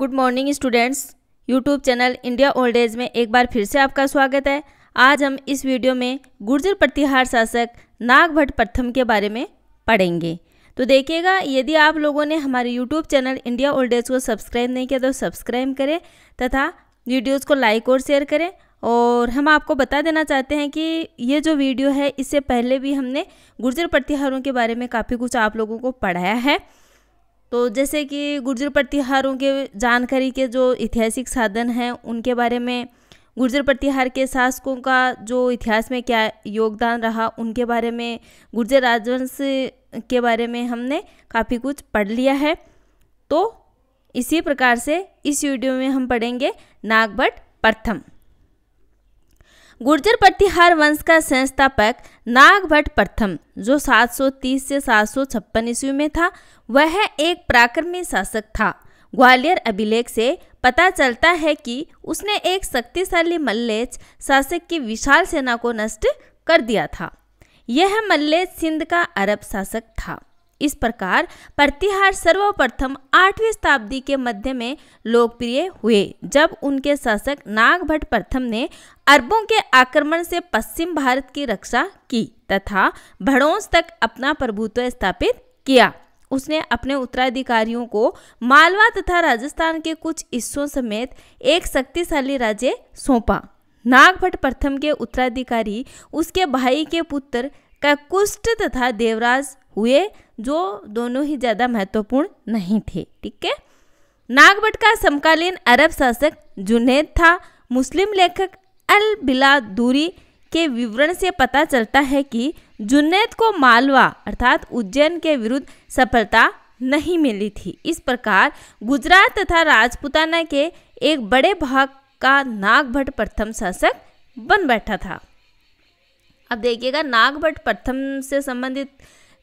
good morning students YouTube channel India old age में एक बार फिर से आपका स्वागत है आज हम इस वीडियो में गुर्जर प्रतिहार शासक नागभट्ट प्रथम के बारे में पढ़ेंगे तो देखिएगा यदि आप लोगों ने हमारे YouTube channel India old age को सब्सक्राइब नहीं किया तो सब्सक्राइब करें तथा वीडियोज़ को लाइक और शेयर करें और हम आपको बता देना चाहते हैं कि ये जो वीडियो है इससे पहले भी हमने गुर्जर प्रतिहारों के बारे में काफ़ी कुछ आप लोगों को पढ़ाया है तो जैसे कि गुर्जर प्रतिहारों के जानकारी के जो ऐतिहासिक साधन हैं उनके बारे में गुर्जर प्रतिहार के शासकों का जो इतिहास में क्या योगदान रहा उनके बारे में गुर्जर राजवंश के बारे में हमने काफ़ी कुछ पढ़ लिया है तो इसी प्रकार से इस वीडियो में हम पढ़ेंगे नागभट प्रथम गुर्जर प्रतिहार वंश का संस्थापक भट्ट प्रथम जो 730 से सात ईस्वी में था वह एक पराक्रमी शासक था ग्वालियर अभिलेख से पता चलता है कि उसने एक शक्तिशाली मल्लेच शासक की विशाल सेना को नष्ट कर दिया था यह मल्लेच सिंध का अरब शासक था इस प्रकार प्रतिहार सर्वप्रथम आठवीं शताब्दी के मध्य में लोकप्रिय हुए जब उनके शासक नागभट्ट प्रथम ने अरबों के आक्रमण से पश्चिम भारत की रक्षा की तथा भड़ोस तक अपना प्रभुत्व स्थापित किया उसने अपने उत्तराधिकारियों को मालवा तथा राजस्थान के कुछ हिस्सों समेत एक शक्तिशाली राज्य सौंपा नागभट्ट प्रथम के उत्तराधिकारी उसके भाई के पुत्र ककुष्ट तथा देवराज हुए जो दोनों ही ज़्यादा महत्वपूर्ण नहीं थे ठीक है नागभट का समकालीन अरब शासक जुनेद था मुस्लिम लेखक अल बिला दूरी के विवरण से पता चलता है कि जुनेद को मालवा अर्थात उज्जैन के विरुद्ध सफलता नहीं मिली थी इस प्रकार गुजरात तथा राजपुताना के एक बड़े भाग का नागभट्ट प्रथम शासक बन बैठा था अब देखिएगा नागभट प्रथम से संबंधित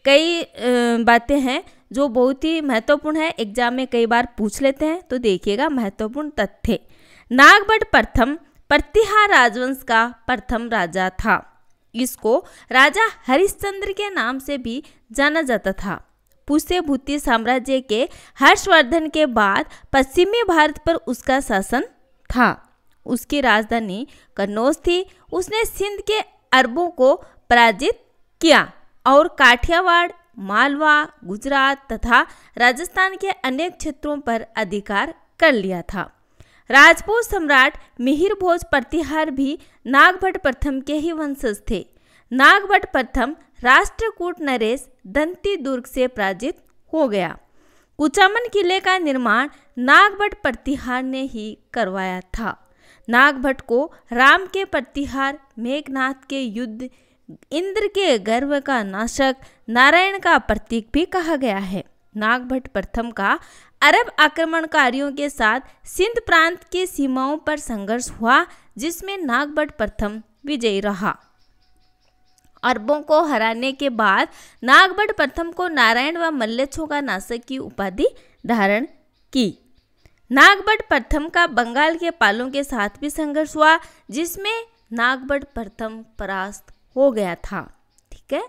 कई बातें हैं जो बहुत ही महत्वपूर्ण है एग्जाम में कई बार पूछ लेते हैं तो देखिएगा महत्वपूर्ण तथ्य नागभट प्रथम प्रतिहार राजवंश का प्रथम राजा था इसको राजा हरिश्चंद्र के नाम से भी जाना जाता था पुष्यभूति साम्राज्य के हर्षवर्धन के बाद पश्चिमी भारत पर उसका शासन था उसकी राजधानी कन्नौज थी उसने सिंध के अरबों को पराजित किया और काठियावाड़ मालवा गुजरात तथा राजस्थान के अनेक क्षेत्रों पर अधिकार कर लिया था राजपूत सम्राट मिहिर भोज प्रतिहार भी नागभट प्रथम के ही वंशज थे नागभट प्रथम राष्ट्रकूट नरेश दंती दुर्ग से पराजित हो गया कुचामन किले का निर्माण नागभट प्रतिहार ने ही करवाया था नागभट को राम के प्रतिहार मेघनाथ के युद्ध इंद्र के गर्व का नाशक नारायण का प्रतीक भी कहा गया है नागभट प्रथम का अरब आक्रमणकारियों के साथ सिंध प्रांत की सीमाओं पर संघर्ष हुआ जिसमें नागभट प्रथम विजयी रहा अरबों को हराने के बाद नागभट प्रथम को नारायण व मल्लेच्छों का नाशक की उपाधि धारण की नागभट प्रथम का बंगाल के पालों के साथ भी संघर्ष हुआ जिसमें नागभट प्रथम परास्त हो गया था ठीक है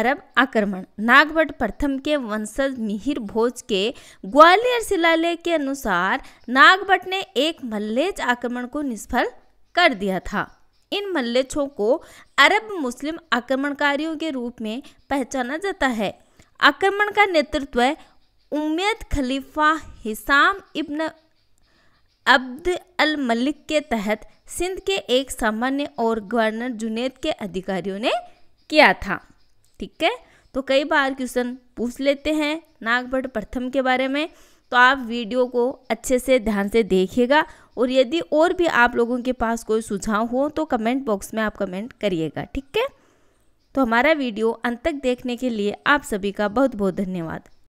अरब आक्रमण नागभट प्रथम के वंशज मिहिर भोज के ग्वालियर शिलालेख के अनुसार नागभट ने एक मल्लेच आक्रमण को निष्फल कर दिया था इन मल्लेचों को अरब मुस्लिम आक्रमणकारियों के रूप में पहचाना जाता है आक्रमण का नेतृत्व उम्मेद खलीफा हिसाम इब्न अब्द अल मलिक के तहत सिंध के एक सामान्य और गवर्नर जुनेद के अधिकारियों ने किया था ठीक है तो कई बार क्वेश्चन पूछ लेते हैं नागभट प्रथम के बारे में तो आप वीडियो को अच्छे से ध्यान से देखिएगा और यदि और भी आप लोगों के पास कोई सुझाव हो तो कमेंट बॉक्स में आप कमेंट करिएगा ठीक है तो हमारा वीडियो अंत तक देखने के लिए आप सभी का बहुत बहुत धन्यवाद